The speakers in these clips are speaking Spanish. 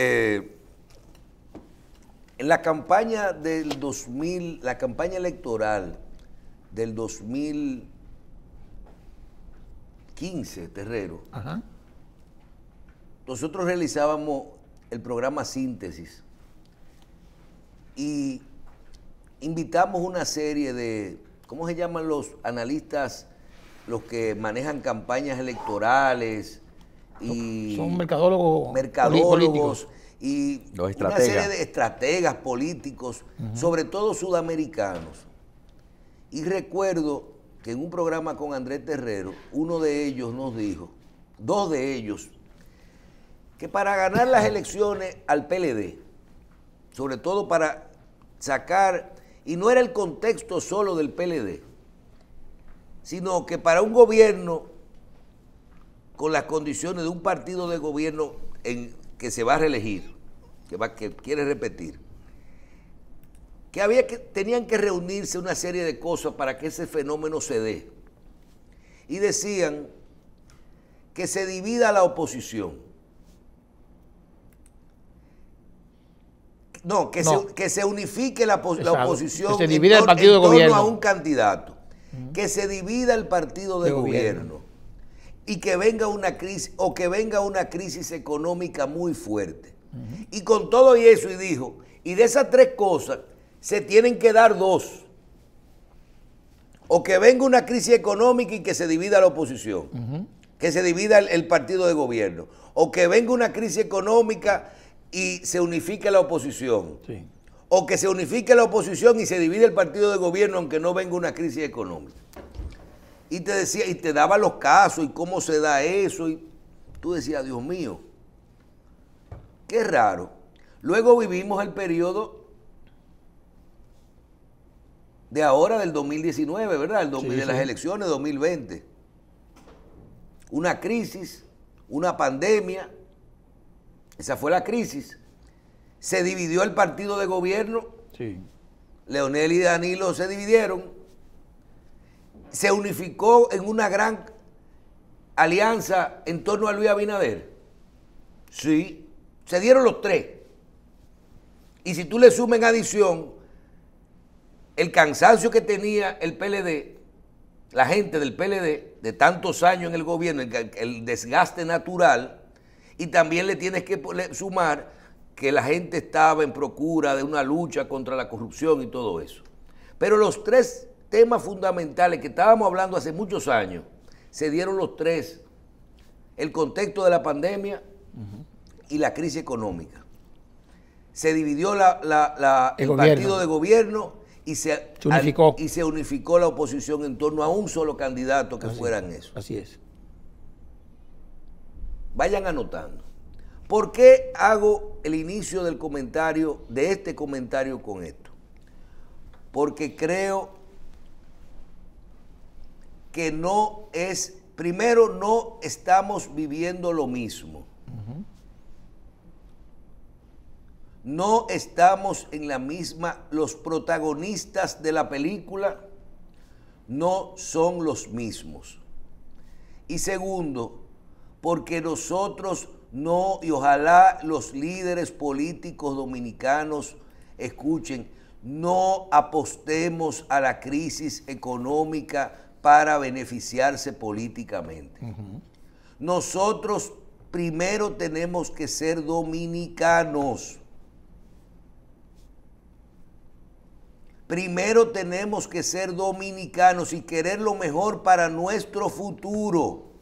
en eh, la campaña del 2000, la campaña electoral del 2015, Terrero, nosotros realizábamos el programa Síntesis y invitamos una serie de, ¿cómo se llaman los analistas, los que manejan campañas electorales? Son mercadólogos. Mercadólogos. Y una serie de estrategas políticos, sobre todo sudamericanos. Y recuerdo que en un programa con Andrés Terrero, uno de ellos nos dijo, dos de ellos, que para ganar las elecciones al PLD, sobre todo para sacar, y no era el contexto solo del PLD, sino que para un gobierno con las condiciones de un partido de gobierno en, que se va a reelegir, que, va, que quiere repetir, que, había que tenían que reunirse una serie de cosas para que ese fenómeno se dé. Y decían que se divida la oposición. No, que, Se, que se, unifique la, oposición se en, el partido torno gobierno. a un candidato. Que se divida el partido de, gobierno y que venga una crisis o que venga una crisis económica muy fuerte. Y con todo eso, y dijo, y de esas tres cosas se tienen que dar dos. O que venga una crisis económica y que se divida la oposición, que se divida el, partido de gobierno. O que venga una crisis económica y se unifique la oposición. O que se unifique la oposición y se divide el partido de gobierno aunque no venga una crisis económica. Y te decía, y te daba los casos y cómo se da eso. Y tú decías, Dios mío, qué raro. Luego vivimos el periodo de ahora del 2019, ¿verdad? El de las elecciones 2020. Una crisis, una pandemia. Esa fue la crisis. Se dividió el partido de gobierno. Sí. Leonel y Danilo se dividieron se unificó en una gran alianza en torno a Luis Abinader. Sí, se dieron los tres. Y si tú le sumas en adición el cansancio que tenía el PLD, la gente del PLD de tantos años en el gobierno, el, el desgaste natural, y también le tienes que sumar que la gente estaba en procura de una lucha contra la corrupción y todo eso. Pero los tres temas fundamentales que estábamos hablando hace muchos años, se dieron los tres. El contexto de la pandemia y la crisis económica. Se dividió el, partido de gobierno y se, unificó. y se unificó la oposición en torno a un solo candidato que fueran eso. Así es. Vayan anotando. ¿Por qué hago el inicio del comentario, de este comentario con esto? Porque creo que no es, primero no estamos viviendo lo mismo. No estamos en la misma, los protagonistas de la película no son los mismos. Y segundo, porque nosotros no, y ojalá los líderes políticos dominicanos escuchen, no apostemos a la crisis económica para beneficiarse políticamente. Nosotros primero tenemos que ser dominicanos. Primero tenemos que ser dominicanos y querer lo mejor para nuestro futuro.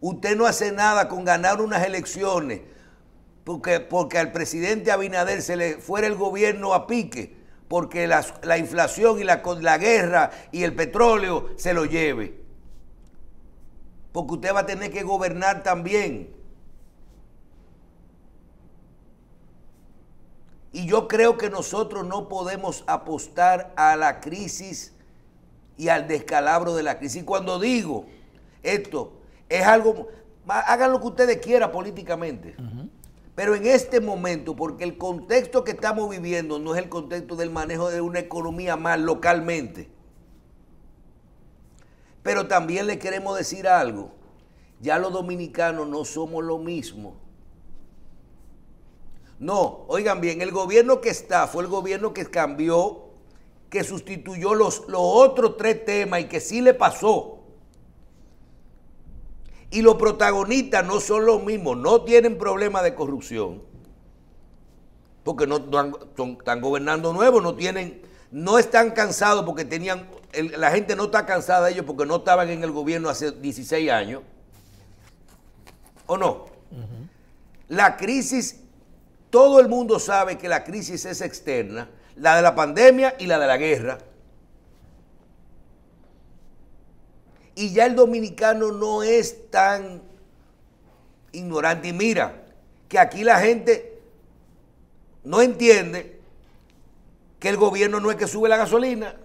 Usted no hace nada con ganar unas elecciones porque, porque al presidente Abinader se le fuera el gobierno a pique porque la, inflación y la, guerra y el petróleo se lo lleve. Porque usted va a tener que gobernar también. Y yo creo que nosotros no podemos apostar a la crisis y al descalabro de la crisis. cuando digo esto, es algo, hagan lo que ustedes quieran políticamente. Pero en este momento, porque el contexto que estamos viviendo no es el contexto del manejo de una economía más localmente, pero también le queremos decir algo, ya los dominicanos no somos lo mismo. No, oigan bien, el gobierno que está fue el gobierno que cambió, que sustituyó los, los otros tres temas y que sí le pasó y los protagonistas no son los mismos, no tienen problema de corrupción, porque no, están gobernando nuevos, no tienen, no están cansados porque tenían, la gente no está cansada de ellos porque no estaban en el gobierno hace 16 años, ¿o no? La crisis, todo el mundo sabe que la crisis es externa, la de la pandemia y la de la guerra. Y ya el dominicano no es tan ignorante. Y mira, que aquí la gente no entiende que el gobierno no es que sube la gasolina.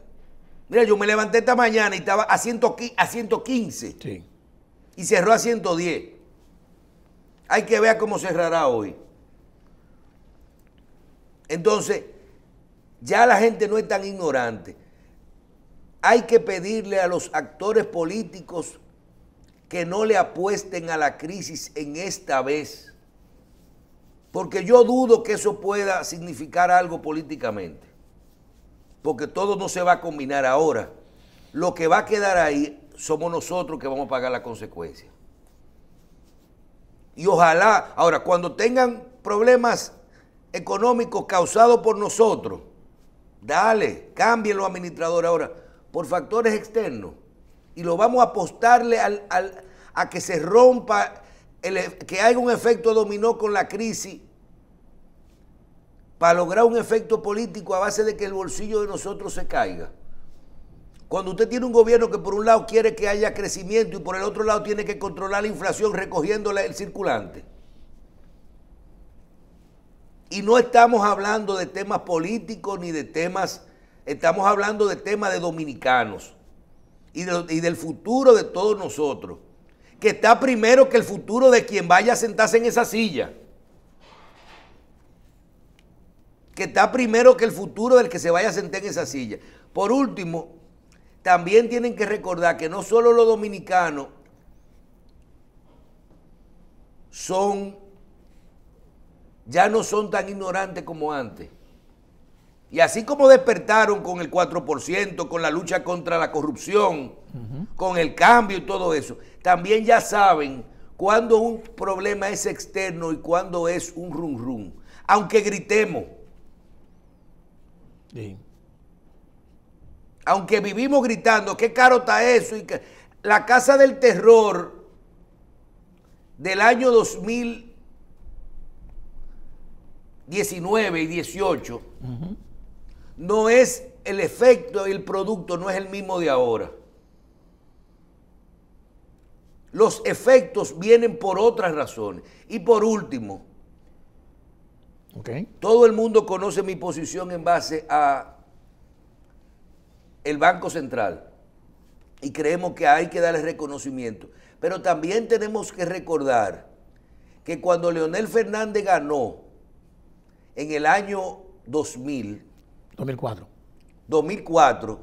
Mira, yo me levanté esta mañana y estaba a, 115, y cerró a 110. Hay que ver cómo cerrará hoy. Entonces, ya la gente no es tan ignorante. Hay que pedirle a los actores políticos que no le apuesten a la crisis en esta vez, porque yo dudo que eso pueda significar algo políticamente, porque todo no se va a combinar ahora. Lo que va a quedar ahí somos nosotros que vamos a pagar la consecuencia. Y ojalá, ahora, cuando tengan problemas económicos causados por nosotros, dale, cambien los administradores ahora por factores externos y lo vamos a apostarle a que se rompa, el, e, que haya un efecto dominó con la crisis para lograr un efecto político a base de que el bolsillo de nosotros se caiga. Cuando usted tiene un gobierno que por un lado quiere que haya crecimiento y por el otro lado tiene que controlar la inflación recogiendo el circulante. Y no estamos hablando de temas políticos ni de temas Estamos hablando de temas de dominicanos y, y del futuro de todos nosotros, que está primero que el futuro de quien vaya a sentarse en esa silla, que está primero que el futuro del que se vaya a sentar en esa silla. Por último, también tienen que recordar que no solo los dominicanos son, ya no son tan ignorantes como antes. Y así como despertaron con el 4%, con la lucha contra la corrupción, con el cambio y todo eso, también ya saben cuándo un problema es externo y cuándo es un rum rum. Aunque gritemos. Aunque vivimos gritando, qué caro está eso. Y La Casa del Terror del año 2019 y 18 no es el efecto y el producto, no es el mismo de ahora. Los efectos vienen por otras razones. Y por último, todo el mundo conoce mi posición en base a el Banco Central y creemos que hay que darle reconocimiento. Pero también tenemos que recordar que cuando Leonel Fernández ganó en el año 2000, 2004. 2004.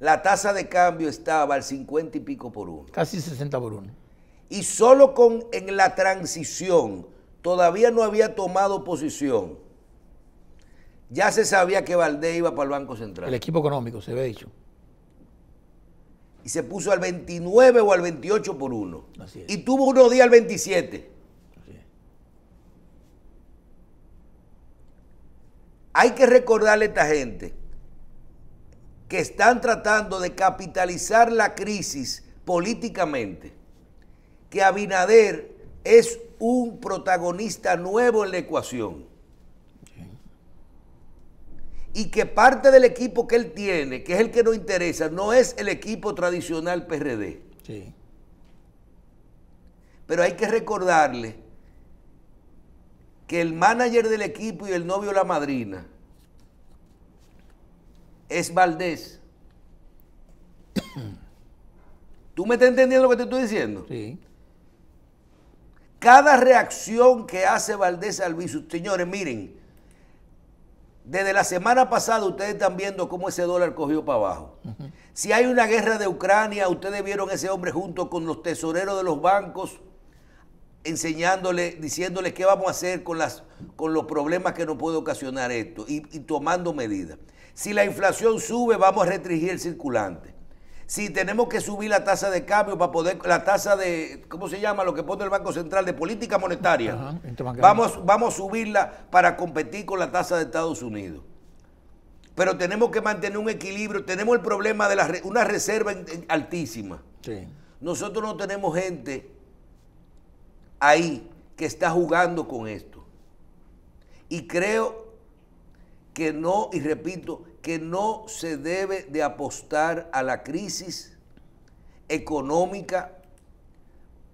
La tasa de cambio estaba al 50 y pico por uno. Casi 60 por uno. Y solo con, en la transición, todavía no había tomado posición. Ya se sabía que Valdés iba para el Banco Central. El equipo económico, se había dicho. Y se puso al 29 o al 28 por uno. Así es. Y tuvo unos días al 27. Hay que recordarle a esta gente que están tratando de capitalizar la crisis políticamente, que Abinader es un protagonista nuevo en la ecuación y que parte del equipo que él tiene, que es el que nos interesa, no es el equipo tradicional PRD. Pero hay que recordarle que el manager del equipo y el novio la madrina es Valdés. ¿Tú me estás entendiendo lo que te estoy diciendo? Sí. Cada reacción que hace Valdés al viso, señores, miren, desde la semana pasada ustedes están viendo cómo ese dólar cogió para abajo. Si hay una guerra de Ucrania, ustedes vieron ese hombre junto con los tesoreros de los bancos enseñándole, diciéndoles qué vamos a hacer con, los problemas que nos puede ocasionar esto y, tomando medidas. Si la inflación sube, vamos a restringir el circulante. Si tenemos que subir la tasa de cambio para poder, la tasa de, ¿cómo se llama? Lo que pone el Banco Central de política monetaria. vamos, vamos a subirla para competir con la tasa de Estados Unidos. Pero tenemos que mantener un equilibrio. Tenemos el problema de una reserva altísima. Nosotros no tenemos gente ahí que está jugando con esto. Y creo que no, y repito, que no se debe de apostar a la crisis económica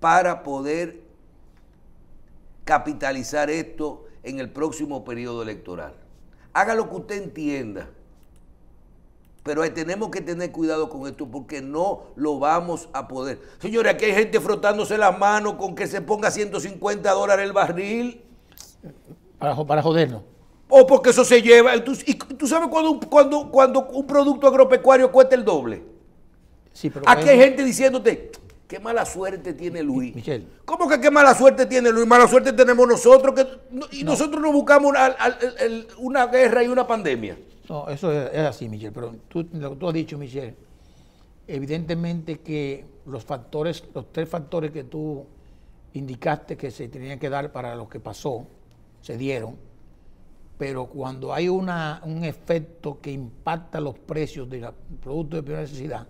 para poder capitalizar esto en el próximo periodo electoral. Haga lo que usted entienda pero tenemos que tener cuidado con esto porque no lo vamos a poder. Señores, aquí hay gente frotándose las manos con que se ponga 150 dólares el barril. Para, para jodernos. O porque eso se lleva. y, tú sabes cuando, cuando, cuando un producto agropecuario cuesta el doble? Sí, aquí hay gente diciéndote, qué mala suerte tiene Luis. ¿Cómo que qué mala suerte tiene Luis? Mala suerte tenemos nosotros que, y nosotros no buscamos una guerra y una pandemia. No, eso es, así, Michelle, pero tú, lo que tú has dicho, Michelle, evidentemente que los factores, los tres factores que tú indicaste que se tenían que dar para lo que pasó, se dieron, pero cuando hay un efecto que impacta los precios de los productos de primera necesidad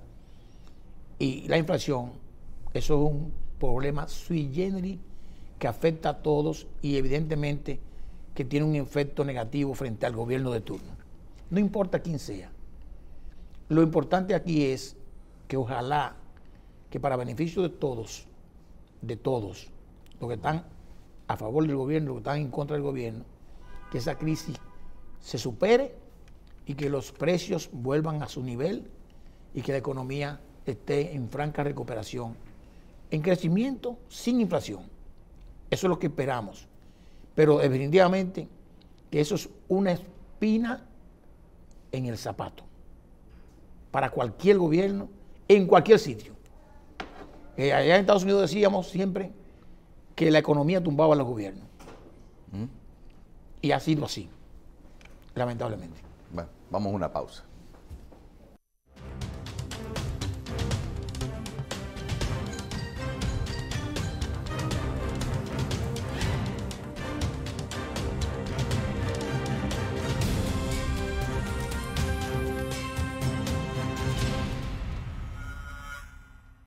y la inflación, eso es un problema sui generis que afecta a todos y evidentemente que tiene un efecto negativo frente al gobierno de turno no importa quién sea. Lo importante aquí es que ojalá que para beneficio de todos, de todos, los que están a favor del gobierno, los que están en contra del gobierno, que esa crisis se supere y que los precios vuelvan a su nivel y que la economía esté en franca recuperación, en crecimiento sin inflación. Eso es lo que esperamos. Pero definitivamente que eso es una espina en el zapato. Para cualquier gobierno, en cualquier sitio. Eh, allá en Estados Unidos decíamos siempre que la economía tumbaba a los gobiernos. ¿Mm? Y ha sido así, lamentablemente. Bueno, vamos a una pausa.